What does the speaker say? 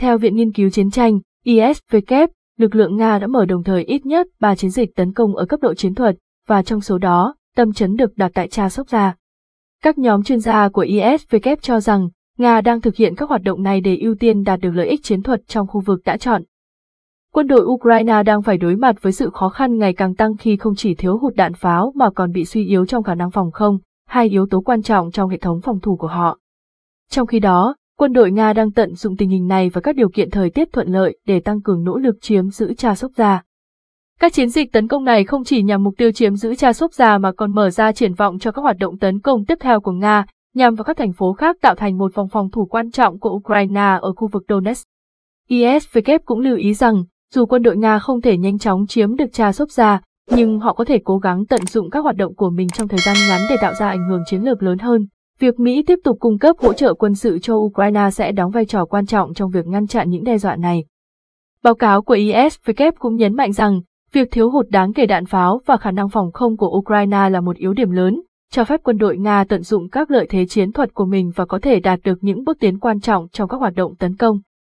Theo Viện Nghiên cứu Chiến tranh, ISW, lực lượng Nga đã mở đồng thời ít nhất 3 chiến dịch tấn công ở cấp độ chiến thuật, và trong số đó, tâm chấn được đặt tại Cha Sốc Gia. Các nhóm chuyên gia của ISW cho rằng, Nga đang thực hiện các hoạt động này để ưu tiên đạt được lợi ích chiến thuật trong khu vực đã chọn. Quân đội Ukraine đang phải đối mặt với sự khó khăn ngày càng tăng khi không chỉ thiếu hụt đạn pháo mà còn bị suy yếu trong khả năng phòng không, hai yếu tố quan trọng trong hệ thống phòng thủ của họ. Trong khi đó, Quân đội Nga đang tận dụng tình hình này và các điều kiện thời tiết thuận lợi để tăng cường nỗ lực chiếm giữ Cha Sốc Gia. Các chiến dịch tấn công này không chỉ nhằm mục tiêu chiếm giữ Cha Sốc Gia mà còn mở ra triển vọng cho các hoạt động tấn công tiếp theo của Nga, nhằm vào các thành phố khác tạo thành một vòng phòng thủ quan trọng của Ukraine ở khu vực Donetsk. ISVK cũng lưu ý rằng, dù quân đội Nga không thể nhanh chóng chiếm được Cha Sốc Gia, nhưng họ có thể cố gắng tận dụng các hoạt động của mình trong thời gian ngắn để tạo ra ảnh hưởng chiến lược lớn hơn. Việc Mỹ tiếp tục cung cấp hỗ trợ quân sự cho Ukraine sẽ đóng vai trò quan trọng trong việc ngăn chặn những đe dọa này. Báo cáo của ISW cũng nhấn mạnh rằng, việc thiếu hụt đáng kể đạn pháo và khả năng phòng không của Ukraine là một yếu điểm lớn, cho phép quân đội Nga tận dụng các lợi thế chiến thuật của mình và có thể đạt được những bước tiến quan trọng trong các hoạt động tấn công.